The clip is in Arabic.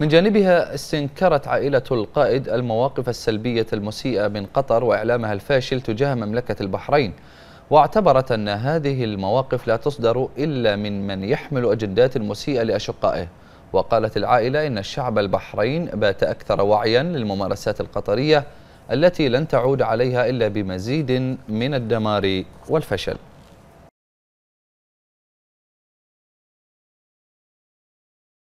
من جانبها استنكرت عائلة القائد المواقف السلبية المسيئة من قطر وإعلامها الفاشل تجاه مملكة البحرين واعتبرت أن هذه المواقف لا تصدر إلا من من يحمل أجندات مسيئة لأشقائه وقالت العائلة إن الشعب البحرين بات أكثر وعيا للممارسات القطرية التي لن تعود عليها إلا بمزيد من الدمار والفشل